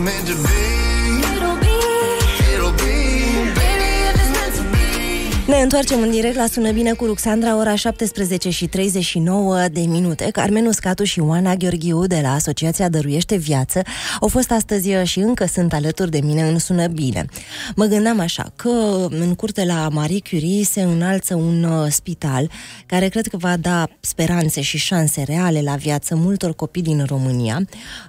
meant to be Ne întoarcem în direct la Sună Bine cu Ruxandra, ora 17 și 39 de minute. Carmen Uscatu și Oana Gheorghiu de la Asociația Dăruiește Viață au fost astăzi și încă sunt alături de mine în Sună Bine. Mă gândeam așa, că în curte la Marie Curie se înalță un uh, spital care cred că va da speranțe și șanse reale la viață multor copii din România,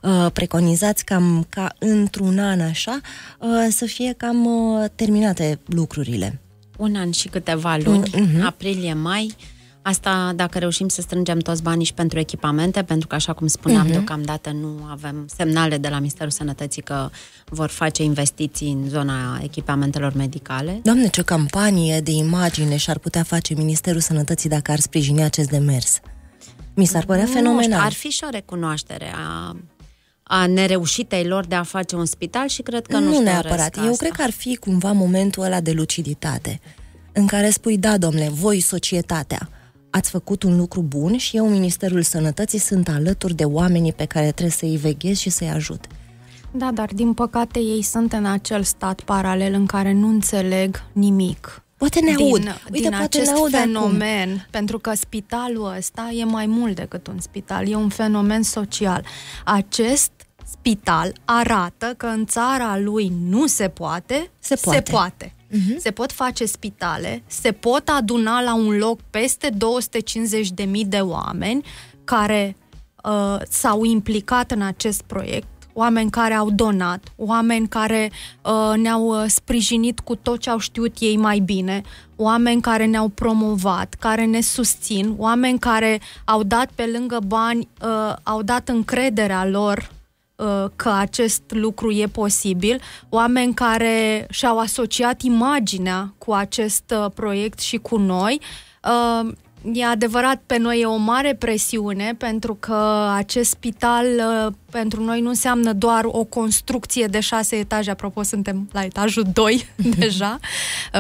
uh, preconizați cam ca într-un an așa uh, să fie cam terminate lucrurile un an și câteva luni, mm-hmm. aprilie-mai. Asta dacă reușim să strângem toți banii și pentru echipamente, pentru că, așa cum spuneam, uh-huh. deocamdată nu avem semnale de la Ministerul Sănătății că vor face investiții în zona echipamentelor medicale. Doamne, ce campanie de imagine și-ar putea face Ministerul Sănătății dacă ar sprijini acest demers? Mi s-ar părea fenomenal. ar fi și o recunoaștere a a nereușitei lor de a face un spital și cred că nu Nu neapărat. Eu cred că ar fi cumva momentul ăla de luciditate în care spui, da, domnule, voi, societatea, ați făcut un lucru bun și eu, Ministerul Sănătății, sunt alături de oamenii pe care trebuie să-i veghez și să-i ajut. Da, dar din păcate ei sunt în acel stat paralel în care nu înțeleg nimic Poate ne din, aud. Uite, din poate acest ne aud fenomen, acum. pentru că spitalul ăsta e mai mult decât un spital, e un fenomen social. Acest spital arată că în țara lui nu se poate, se poate. Se poate. Uh-huh. Se pot face spitale, se pot aduna la un loc peste 250.000 de oameni care uh, s-au implicat în acest proiect oameni care au donat, oameni care uh, ne-au uh, sprijinit cu tot ce au știut ei mai bine, oameni care ne-au promovat, care ne susțin, oameni care au dat pe lângă bani, uh, au dat încrederea lor uh, că acest lucru e posibil, oameni care și-au asociat imaginea cu acest uh, proiect și cu noi. Uh, E adevărat, pe noi e o mare presiune pentru că acest spital uh, pentru noi nu înseamnă doar o construcție de șase etaje, apropo suntem la etajul 2 deja,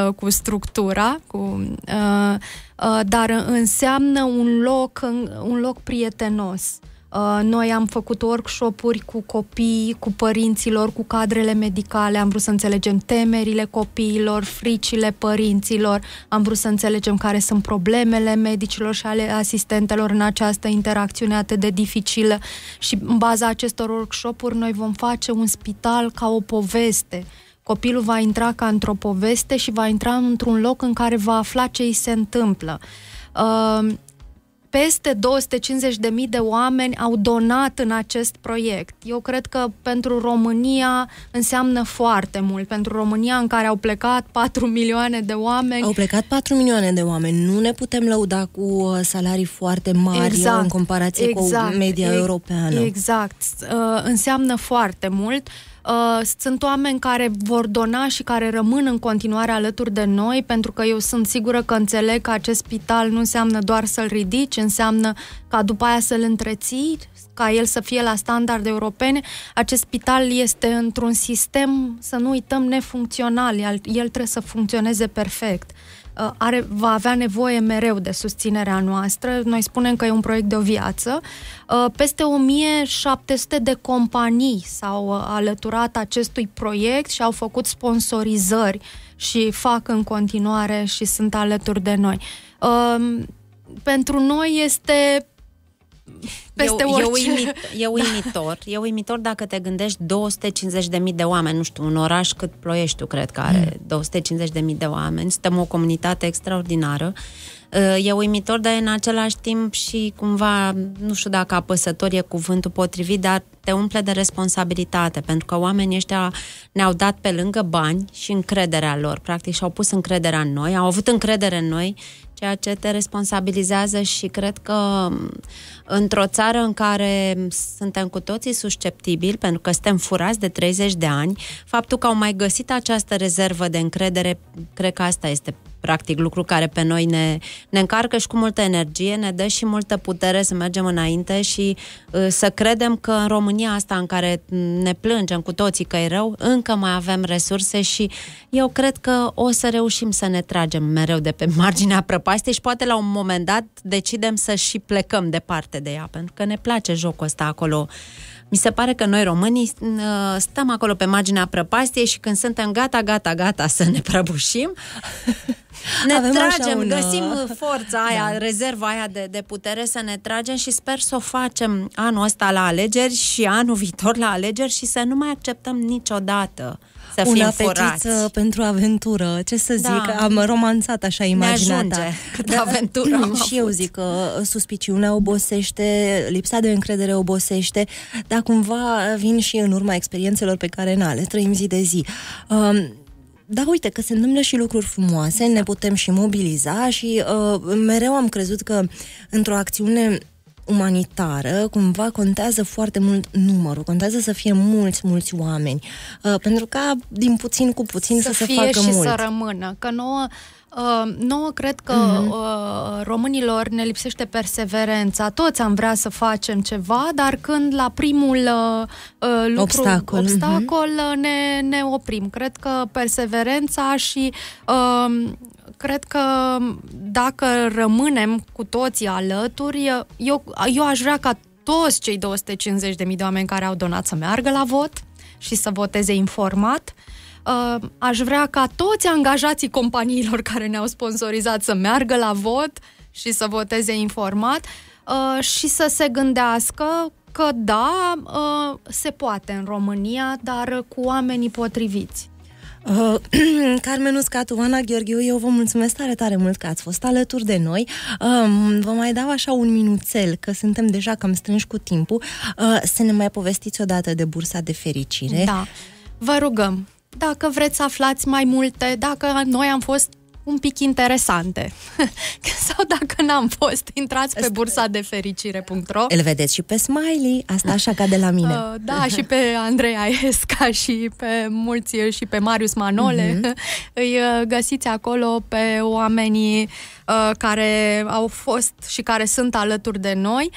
uh, cu structura, cu, uh, dar înseamnă un loc, un loc prietenos Uh, noi am făcut workshop-uri cu copii, cu părinților, cu cadrele medicale, am vrut să înțelegem temerile copiilor, fricile părinților, am vrut să înțelegem care sunt problemele medicilor și ale asistentelor în această interacțiune atât de dificilă și în baza acestor workshop-uri noi vom face un spital ca o poveste copilul va intra ca într-o poveste și va intra într-un loc în care va afla ce îi se întâmplă. Uh, peste 250.000 de oameni au donat în acest proiect. Eu cred că pentru România înseamnă foarte mult. Pentru România în care au plecat 4 milioane de oameni. Au plecat 4 milioane de oameni. Nu ne putem lăuda cu uh, salarii foarte mari uh, exact, în comparație exact, cu media e, europeană. Exact. Uh, înseamnă foarte mult. Uh, Uh, sunt oameni care vor dona și care rămân în continuare alături de noi, pentru că eu sunt sigură că înțeleg că acest spital nu înseamnă doar să-l ridici, înseamnă ca după aia să-l întreții, ca el să fie la standarde europene. Acest spital este într-un sistem, să nu uităm, nefuncțional. El, el trebuie să funcționeze perfect. Uh, are, va avea nevoie mereu de susținerea noastră. Noi spunem că e un proiect de o viață. Uh, peste 1700 de companii s-au uh, alăturat acestui proiect și au făcut sponsorizări și fac în continuare și sunt alături de noi. Pentru noi este peste e, orice. E, uimit, e da. uimitor. Da. E uimitor dacă te gândești 250.000 de oameni, nu știu, un oraș cât ploiești, tu, cred că are mm. 250.000 de oameni. Suntem o comunitate extraordinară. Uh, e uimitor, dar în același timp și cumva, nu știu dacă apăsător e cuvântul potrivit, dar te umple de responsabilitate, pentru că oamenii ăștia ne-au dat pe lângă bani și încrederea lor, practic și-au pus încrederea în noi, au avut încredere în noi, ceea ce te responsabilizează și cred că într-o țară în care suntem cu toții susceptibili, pentru că suntem furați de 30 de ani, faptul că au mai găsit această rezervă de încredere, cred că asta este practic, lucru care pe noi ne, ne încarcă și cu multă energie, ne dă și multă putere să mergem înainte și uh, să credem că în România asta în care ne plângem cu toții că e rău, încă mai avem resurse și eu cred că o să reușim să ne tragem mereu de pe marginea prăpastei și poate la un moment dat decidem să și plecăm departe de ea, pentru că ne place jocul ăsta acolo mi se pare că noi românii mm, ă, stăm acolo pe marginea prăpastiei și când suntem gata, gata, gata să ne prăbușim, ne Avem tragem, un... Ă, găsim forța aia, da. rezerva aia de, de putere să ne tragem și sper să o facem anul ăsta la alegeri și anul viitor la alegeri și să nu mai acceptăm niciodată să un apetit ă, pentru aventură, ce să da. zic, da. am romanțat așa imaginea ta. cât da. aventură am Și avut. eu zic că suspiciunea obosește, lipsa de încredere obosește, dar astea cumva vin și în urma experiențelor pe care na, le trăim zi de zi. Um, da, uite că se întâmplă și lucruri frumoase, ne putem și mobiliza și uh, mereu am crezut că într-o acțiune umanitară, cumva contează foarte mult numărul, contează să fie mulți, mulți oameni, uh, pentru ca din puțin cu puțin să, să se facă și mult. să rămână, că nouă Uh, nu nouă cred că uh-huh. românilor ne lipsește perseverența. Toți am vrea să facem ceva, dar când la primul uh, uh lucru, obstacol, obstacol uh-huh. ne, ne oprim. Cred că perseverența și uh, cred că dacă rămânem cu toții alături, eu, eu aș vrea ca toți cei 250.000 de oameni care au donat să meargă la vot și să voteze informat. Uh, uh, aș vrea ca toți angajații companiilor care ne-au sponsorizat să meargă la vot și să voteze informat uh, și să se gândească că da, uh, se poate în România, dar cu oamenii potriviți. Uh, Carmen Uscatu, Ana Gheorghiu, eu vă mulțumesc tare, tare mult că ați fost alături de noi. Uh, vă mai dau așa un minuțel, că suntem deja cam strânși cu timpul, uh, să ne mai povestiți odată de bursa de fericire. Da, vă rugăm dacă vreți să aflați mai multe, dacă noi am fost un pic interesante. Sau dacă n-am fost, intrați pe bursa de fericire.ro. Îl vedeți și pe Smiley, asta așa ca de la mine. Uh, da, și pe Andreea Esca și pe mulți și pe Marius Manole. Uh-huh. Îi uh, găsiți acolo pe oamenii uh, care au fost și care sunt alături de noi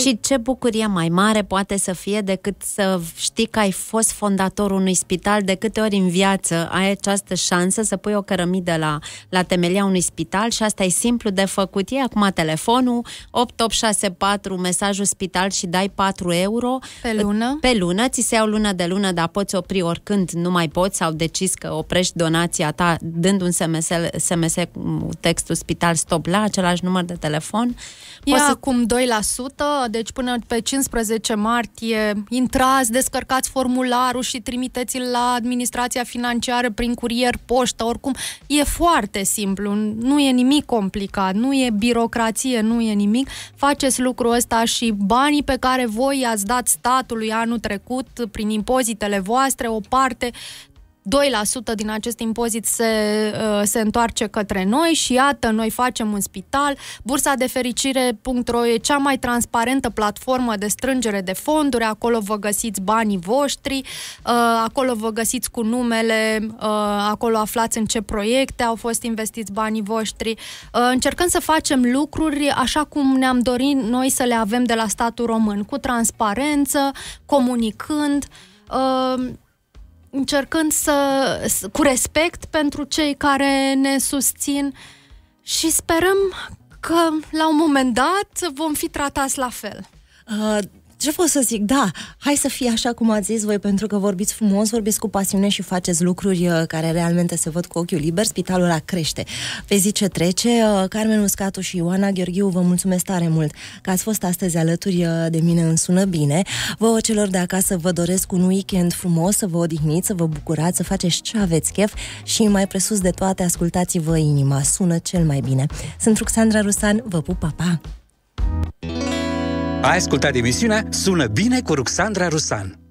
și ce bucurie mai mare poate să fie decât să știi că ai fost fondatorul unui spital de câte ori în viață ai această șansă să pui o cărămidă la, la temelia unui spital și asta e simplu de făcut. E acum telefonul 8864, mesajul spital și dai 4 euro. Pe lună? Pe lună, ți se iau lună de lună, dar poți opri oricând nu mai poți sau decizi că oprești donația ta dând un SMS, SMS textul spital stop la același număr de telefon. E poți acum 2%? dată, deci până pe 15 martie, intrați, descărcați formularul și trimiteți-l la administrația financiară prin curier, poștă, oricum. E foarte simplu, nu e nimic complicat, nu e birocrație, nu e nimic. Faceți lucrul ăsta și banii pe care voi i-ați dat statului anul trecut prin impozitele voastre, o parte 2% din acest impozit se, uh, se întoarce către noi și iată, noi facem un spital. Bursa de fericire.ro e cea mai transparentă platformă de strângere de fonduri, acolo vă găsiți banii voștri, uh, acolo vă găsiți cu numele, uh, acolo aflați în ce proiecte au fost investiți banii voștri. Încercăm să facem lucruri așa cum ne-am dorit noi să le avem de la statul român, cu transparență, comunicând încercând să, cu respect pentru cei care ne susțin și sperăm că la un moment dat vom fi tratați la fel. Uh, ce pot să zic? Da, hai să fie așa cum ați zis voi, pentru că vorbiți frumos, vorbiți cu pasiune și faceți lucruri uh, care realmente se văd cu ochiul liber. Spitalul a crește. Pe zi ce trece, uh, Carmen Uscatu și Ioana Gheorghiu, vă mulțumesc tare mult că ați fost astăzi alături uh, de mine în Sună Bine. Vă celor de acasă vă doresc un weekend frumos, să vă odihniți, să vă bucurați, să faceți ce aveți chef și mai presus de toate, ascultați-vă inima, sună cel mai bine. Sunt Ruxandra Rusan, vă pup, pa, pa! Ai ascultat emisiunea Sună bine cu Ruxandra Rusan.